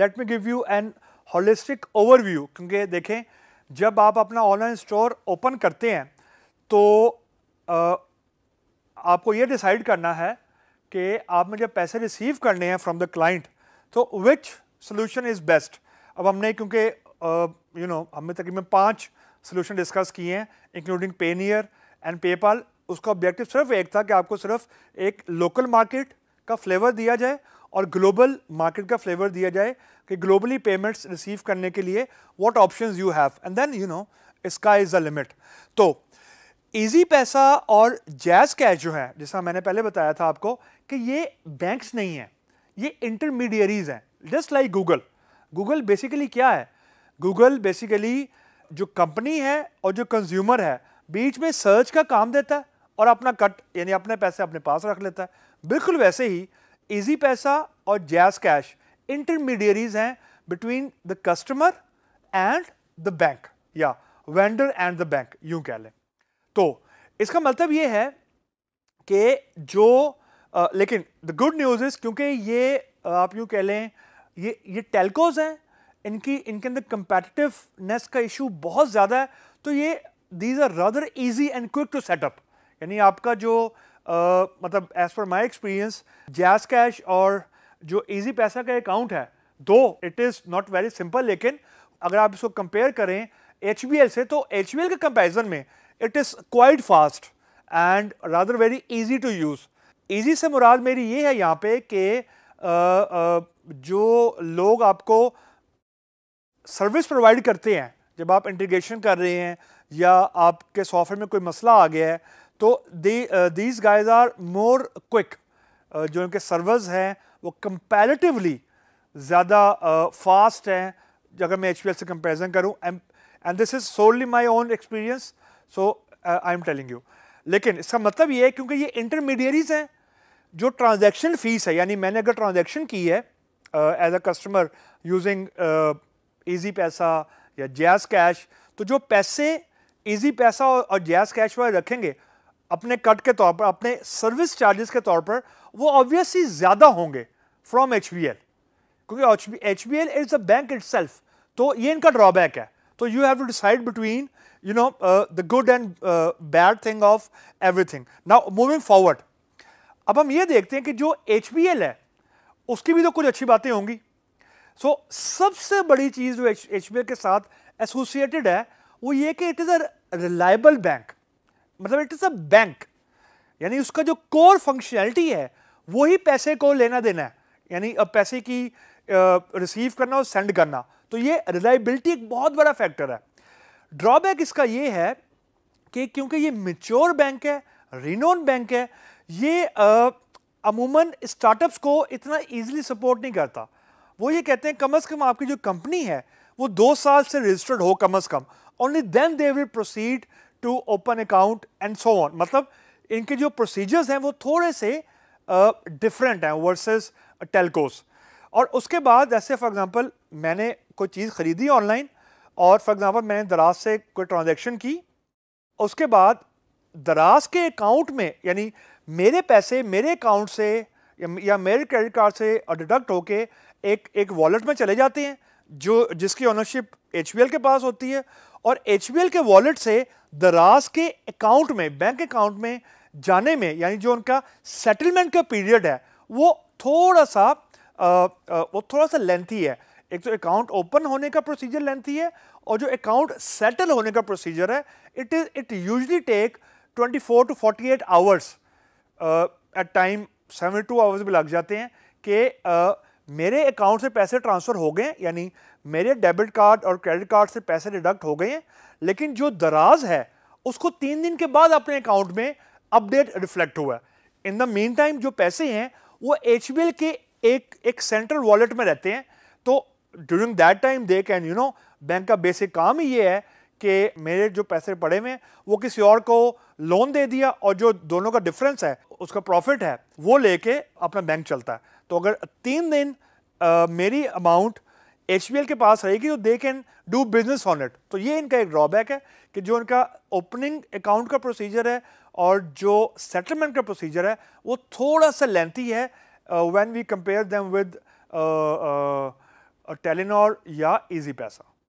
late me give you an holistic overview क्योंकि देखें जब आप अपना ऑनलाइन स्टोर ओपन करते हैं तो uh, आपको ये डिसाइड करना है कि आपने जब पैसे रिसीव करने हैं फ्रॉम द क्लाइंट तो विच सोल्यूशन इज़ बेस्ट अब हमने क्योंकि यू नो हमने तकरीबन पाँच सोल्यूशन डिस्कस किए हैं इंक्लूडिंग पेनियर एंड पेपाल उसका ऑब्जेक्टिव सिर्फ एक था कि आपको सिर्फ एक लोकल मार्केट का फ्लेवर दिया जाए और ग्लोबल मार्केट का फ्लेवर दिया जाए कि ग्लोबली पेमेंट्स रिसीव करने के लिए what options you have and then you know इसका इज़ द लिमिट तो इजी पैसा और जैज़ कैश जो है जैसा मैंने पहले बताया था आपको कि ये बैंक्स नहीं हैं ये इंटरमीडियरीज हैं just like Google Google basically क्या है गूगल बेसिकली जो कंपनी है और जो कंज्यूमर है बीच में सर्च का काम देता है और अपना कट यानी अपने पैसे अपने पास रख लेता है बिल्कुल वैसे ही ईजी पैसा और जैस कैश इंटरमीडियरीज हैं between the customer and the bank या वेंडर एंड द बैंक यूं कह लें तो इसका मतलब ये है कि जो आ, लेकिन द गुड न्यूज़ इज़ क्योंकि ये आप यूं कह लें ये ये टेलकोज हैं इनकी इनके अंदर कंपेटिटिवनेस का इशू बहुत ज़्यादा है तो ये these are rather easy and quick to set up यानी आपका जो मतलब एज़ पर माई एक्सपीरियंस जैस कैश और जो ईजी पैसा का अकाउंट है though it is not very simple लेकिन अगर आप इसको कंपेयर करें एच से तो एच के कंपेरिजन में it is quite fast and rather very easy to use easy से मुराद मेरी ये है यहाँ पे कि जो लोग आपको सर्विस प्रोवाइड करते हैं जब आप इंटीग्रेशन कर रहे हैं या आपके सॉफ्टवेयर में कोई मसला आ गया है तो these guys are more quick जो इनके सर्वर्स हैं वो कंपेरेटिवली ज़्यादा फास्ट uh, हैं अगर मैं एच से कंपेरिजन करूँ and this is solely my own experience so I am telling you लेकिन इसका मतलब ये है क्योंकि ये इंटरमीडियरीज हैं जो ट्रांजेक्शन फीस है यानी मैंने अगर ट्रांजेक्शन की है as a customer using Easypaisa या जैस कैश तो जो पैसे ईजी पैसा और जैस कैश वाले रखेंगे अपने कट के तौर पर अपने सर्विस चार्जेस के तौर पर वो ऑब्वियसली ज़्यादा होंगे फ्रॉम एच क्योंकि H B L is a bank itself तो ये इनका ड्रॉबैक है तो you have to decide between you know the good and bad thing of everything now moving forward अब हम ये देखते हैं कि जो एच है उसकी भी तो कुछ अच्छी बातें होंगी सो so, सबसे बड़ी चीज़ जो एच के साथ एसोसिएटेड है वो ये कि it is a reliable bank मतलब इट इज़ अ बैंक यानी उसका जो कोर फंक्शनैलिटी है वही पैसे को लेना देना है यानी पैसे की रिसीव करना और सेंड करना तो ये रिलायबिलिटी एक बहुत बड़ा फैक्टर है ड्रॉबैक इसका ये है कि क्योंकि ये मेच्योर बैंक है रिनोन बैंक है ये अमूमन स्टार्टअप्स को इतना ईजिली सपोर्ट नहीं करता वो ये कहते हैं कम अज़ कम आपकी जो कंपनी है वो दो साल से रजिस्टर्ड हो कम अज़ कम only then they will proceed to open account and so on मतलब इनके जो प्रोसीजर्स हैं वो थोड़े से डिफरेंट हैं वर्सेस टेलकोस और उसके बाद जैसे फॉर एग्जांपल मैंने कोई चीज़ ख़रीदी ऑनलाइन और फॉर एग्जांपल मैंने दराज से कोई ट्रांजैक्शन की उसके बाद दराज के अकाउंट में यानी मेरे पैसे मेरे अकाउंट से या मेरे क्रेडिट कार्ड से डिडक्ट होके एक एक वॉलेट में चले जाते हैं जो जिसकी ऑनरशिप एच के पास होती है और एच के वॉलेट से दराज के अकाउंट में बैंक अकाउंट में जाने में यानी जो उनका सेटलमेंट का पीरियड है वो थोड़ा सा आ, आ, वो थोड़ा सा लेंथी है एक तो अकाउंट ओपन होने का प्रोसीजर लेंथी है और जो अकाउंट सेटल होने का प्रोसीजर है it is it usually take 24 to 48 hours at time 72 hours भी लग जाते हैं कि मेरे अकाउंट से पैसे ट्रांसफ़र हो गए यानी मेरे डेबिट कार्ड और क्रेडिट कार्ड से पैसे डिडक्ट हो गए हैं लेकिन जो दराज है उसको तीन दिन के बाद अपने अकाउंट में अपडेट रिफ्लेक्ट हुआ है इन द मेन टाइम जो पैसे हैं वो एच के एक एक सेंट्रल वॉलेट में रहते हैं तो during that time they can you know bank का बेसिक काम ही ये है कि मेरे जो पैसे पड़े हुए हैं वो किसी और को लोन दे दिया और जो दोनों का डिफरेंस है उसका प्रॉफिट है वो लेके अपना बैंक चलता है तो अगर तीन दिन आ, मेरी अमाउंट एच के पास रहेगी तो they can do business on it तो ये इनका एक ड्रॉबैक है कि जो इनका ओपनिंग अकाउंट का प्रोसीजर है और जो सेटलमेंट का प्रोसीजर है वो थोड़ा सा लेंथी है when we compare them with Telenor या इजी पैसा